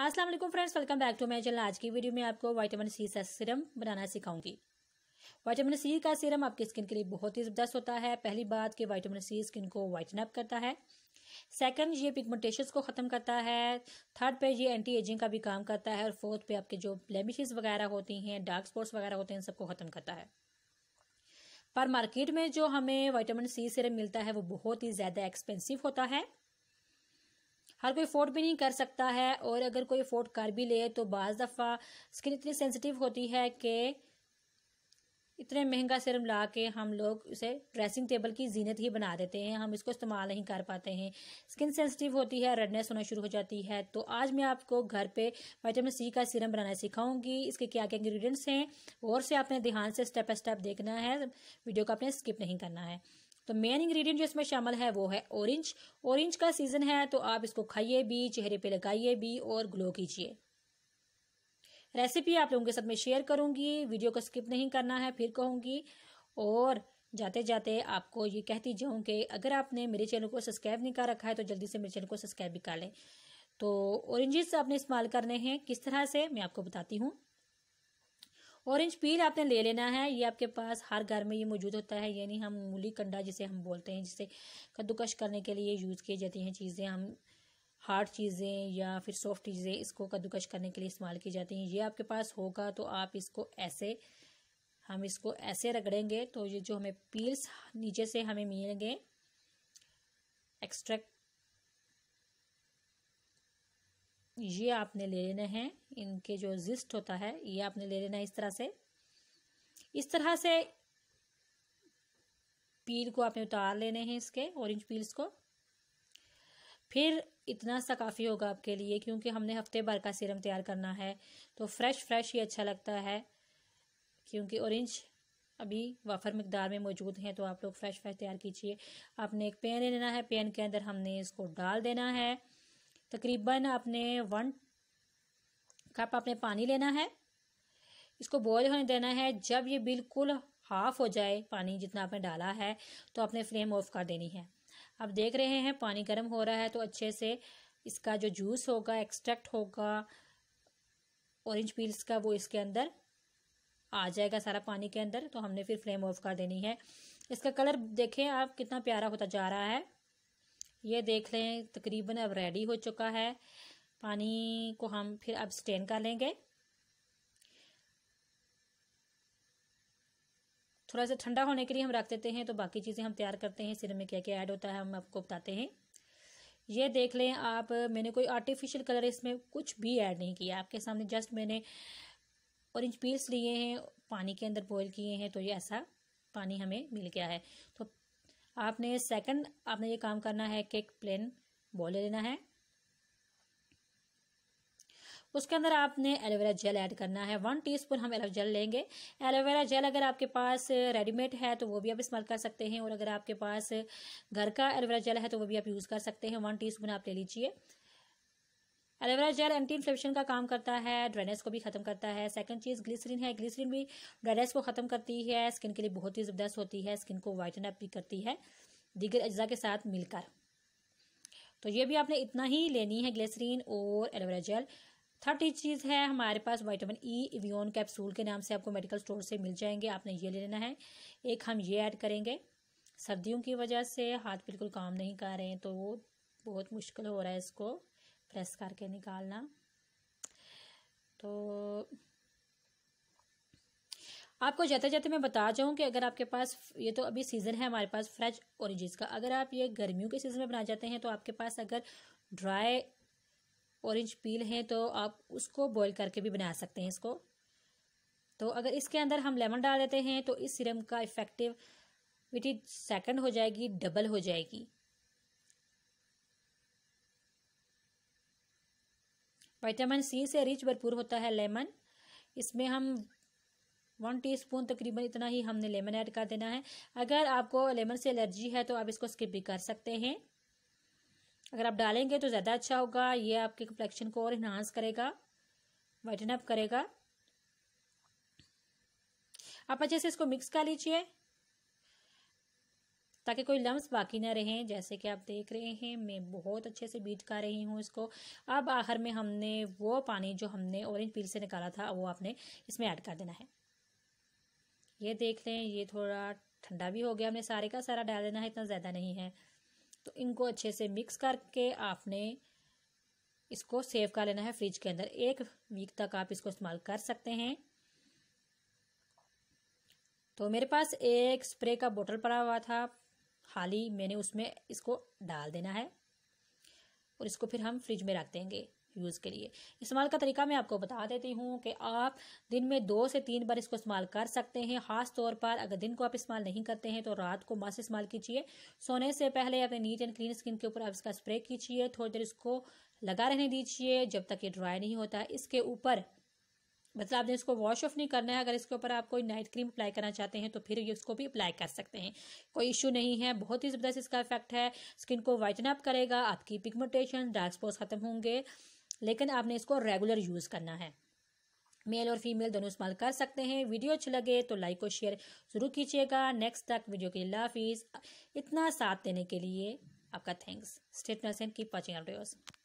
अस्सलाम वालेकुम friends welcome back to my channel आज की वीडियो में आपको विटामिन सी का सीरम बनाना सिखाऊंगी विटामिन सी का सीरम आपकी स्किन के लिए बहुत ही जबरदस्त होता है पहली बात कि विटामिन सी स्किन को वाइटन अप करता है सेकंड ये पिगमेंटेशन को ख़त्म करता है थर्ड पे ये एंटी एजिंग का भी काम करता है और फोर्थ पे आपके जो ब्लेमिशेस वगैरह होती हैं डार्क स्पॉट्स वगैरह होते हैं सबको ख़त्म करता है पर मार्केट में जो हमें वाइटामिन सी सीरम मिलता है वो बहुत ही ज़्यादा एक्सपेंसिव होता है हर कोई फोर्ड भी नहीं कर सकता है और अगर कोई फोर्ड कर भी ले तो बज़ दफ़ा स्किन इतनी सेंसिटिव होती है कि इतने महंगा सिरम ला के हम लोग उसे ड्रेसिंग टेबल की जीनत ही बना देते हैं हम इसको इस्तेमाल नहीं कर पाते हैं स्किन सेंसिटिव होती है रेडनेस होना शुरू हो जाती है तो आज मैं आपको घर पे वाइटामिन सी का सीरम बनाना सिखाऊंगी इसके क्या क्या इंग्रेडिएंट्स हैं और से आपने ध्यान से स्टेप बाय स्टेप देखना है वीडियो को आपने स्किप नहीं करना है तो मेन इंग्रेडिएंट जो इसमें शामिल है वो है ऑरेंज ऑरेंज का सीजन है तो आप इसको खाइए भी चेहरे पे लगाइए भी और ग्लो कीजिए रेसिपी आप लोगों के साथ में शेयर करूंगी वीडियो को स्किप नहीं करना है फिर कहूंगी और जाते जाते आपको ये कहती जाऊं कि अगर आपने मेरे चैनल को सब्सक्राइब नहीं कर रखा है तो जल्दी से मेरे चैनल को सब्सक्राइब भी कर लें तो ऑरेंजेस आपने इस्तेमाल करने हैं किस तरह से मैं आपको बताती हूँ ऑरेंज पील आपने ले लेना है ये आपके पास हर घर में ये मौजूद होता है यानी हम मूली कंडा जिसे हम बोलते हैं जिसे कद्दूकश करने के लिए यूज़ की जाती हैं चीज़ें हम हार्ड चीज़ें या फिर सॉफ्ट चीज़ें इसको कद्दूकश करने के लिए इस्तेमाल की जाती हैं ये आपके पास होगा तो आप इसको ऐसे हम इसको ऐसे रगड़ेंगे तो ये जो हमें पील्स नीचे से हमें मिलेंगे एक्स्ट्रैक्ट ये आपने ले लेने हैं इनके जो जिस्ट होता है ये आपने ले लेना है इस तरह से इस तरह से पील को आपने उतार लेने हैं इसके ऑरेंज पील्स को फिर इतना सा काफ़ी होगा आपके लिए क्योंकि हमने हफ्ते भर का सीरम तैयार करना है तो फ्रेश फ्रेश ही अच्छा लगता है क्योंकि ऑरेंज अभी वाफर मकदार में मौजूद हैं तो आप लोग फ्रेश फ्रेश तैयार कीजिए आपने एक पेन ले लेना है पेन के अंदर हमने इसको डाल देना है तकरीबन आपने वन कप आपने पानी लेना है इसको बॉयल होने देना है जब ये बिल्कुल हाफ हो जाए पानी जितना आपने डाला है तो आपने फ्लेम ऑफ कर देनी है आप देख रहे हैं पानी गर्म हो रहा है तो अच्छे से इसका जो जूस होगा एक्सट्रैक्ट होगा ऑरेंज पील्स का वो इसके अंदर आ जाएगा सारा पानी के अंदर तो हमने फिर फ्लेम ऑफ कर देनी है इसका कलर देखें आप कितना प्यारा होता जा रहा है ये देख लें तकरीबन अब रेडी हो चुका है पानी को हम फिर अब स्टेन कर लेंगे थोड़ा सा ठंडा होने के लिए हम रख देते हैं तो बाकी चीज़ें हम तैयार करते हैं सिर में क्या क्या ऐड होता है हम आपको बताते हैं ये देख लें आप मैंने कोई आर्टिफिशियल कलर इसमें कुछ भी ऐड नहीं किया आपके सामने जस्ट मैंने ऑरेंज पीस लिए हैं पानी के अंदर बॉयल किए हैं तो ये ऐसा पानी हमें मिल गया है तो आपने सेकंड आपने ये काम करना है कि एक प्लेन बॉल लेना है उसके अंदर आपने एलोवेरा जेल ऐड करना है वन टीस्पून हम एलोवेरा जेल लेंगे एलोवेरा जेल अगर आपके पास रेडीमेड है तो वो भी आप इस्तेमाल कर सकते हैं और अगर आपके पास घर का एलोवेरा जेल है तो वो भी आप यूज़ कर सकते हैं वन टीस्पून आप ले लीजिए एलोवेरा जेल एंटी इन्फ्लेमेशन का काम करता है ड्रेनेस को भी खत्म करता है सेकंड चीज़ ग्लिसरीन है ग्लिसरीन भी ड्रेनेस को ख़त्म करती है स्किन के लिए बहुत ही ज़बरदस्त होती है स्किन को वाइटन अप भी करती है दीगर अज्जा के साथ मिलकर तो ये भी आपने इतना ही लेनी है ग्लिसरीन और एलोवेरा जेल थर्ड चीज़ है हमारे पास वाइटामिन ई इवियोन कैप्सूल के नाम से आपको मेडिकल स्टोर से मिल जाएंगे आपने ये ले लेना है एक हम ये ऐड करेंगे सर्दियों की वजह से हाथ बिल्कुल काम नहीं कर रहे हैं तो बहुत मुश्किल हो रहा है इसको प्रेस करके निकालना तो आपको जाते जाते मैं बता जाऊँ कि अगर आपके पास ये तो अभी सीज़न है हमारे पास फ्रेश ओरेंजेस का अगर आप ये गर्मियों के सीज़न में बना जाते हैं तो आपके पास अगर ड्राई ऑरेंज पील हैं तो आप उसको बॉईल करके भी बना सकते हैं इसको तो अगर इसके अंदर हम लेमन डाल देते हैं तो इस सिरम का इफ़ेक्टिविटी सेकंड हो जाएगी डबल हो जाएगी विटामिन सी से रिच भरपूर होता है लेमन इसमें हम वन टीस्पून तकरीबन इतना ही हमने लेमन ऐड कर देना है अगर आपको लेमन से एलर्जी है तो आप इसको स्किप भी कर सकते हैं अगर आप डालेंगे तो ज़्यादा अच्छा होगा ये आपके कम्प्लेक्शन को और इन्हांस करेगा वाइटन अप करेगा आप अच्छे से इसको मिक्स कर लीजिए ताकि कोई लम्स बाकी ना रहे जैसे कि आप देख रहे हैं मैं बहुत अच्छे से बीट कर रही हूँ इसको अब आखिर में हमने वो पानी जो हमने ऑरेंज पील से निकाला था वो आपने इसमें ऐड कर देना है ये देख लें ये थोड़ा ठंडा भी हो गया हमने सारे का सारा डाल देना है इतना ज़्यादा नहीं है तो इनको अच्छे से मिक्स करके आपने इसको सेव कर लेना है फ्रिज के अंदर एक वीक तक आप इसको इस्तेमाल कर सकते हैं तो मेरे पास एक स्प्रे का बोतल पड़ा हुआ था खाली मैंने उसमें इसको डाल देना है और इसको फिर हम फ्रिज में रख देंगे यूज़ के लिए इस्तेमाल का तरीका मैं आपको बता देती हूँ कि आप दिन में दो से तीन बार इसको इस्तेमाल कर सकते हैं ख़ास तौर पर अगर दिन को आप इस्तेमाल नहीं करते हैं तो रात को मास्क इस्तेमाल कीजिए सोने से पहले अपने नीट एंड क्लीन स्किन के ऊपर आप इसका स्प्रे कीजिए थोड़ी देर इसको लगा रहने दीजिए जब तक ये ड्राई नहीं होता इसके ऊपर मतलब आपने इसको वॉश ऑफ नहीं करना है अगर इसके ऊपर आप कोई नाइट क्रीम अप्लाई करना चाहते हैं तो फिर ये उसको भी अप्लाई कर सकते हैं कोई इशू नहीं है बहुत ही ज़बरदस्त इसका इफेक्ट है स्किन को वाइटन अप करेगा आपकी पिगमेंटेशन डार्क स्पॉट्स ख़त्म होंगे लेकिन आपने इसको रेगुलर यूज़ करना है मेल और फीमेल दोनों इस्तेमाल कर सकते हैं वीडियो अच्छी लगे तो लाइक और शेयर जरूर कीजिएगा नेक्स्ट तक वीडियो के लिए हाफिज इतना साथ देने के लिए आपका थैंक्स स्टेटनेस एंड कीप वॉचिंग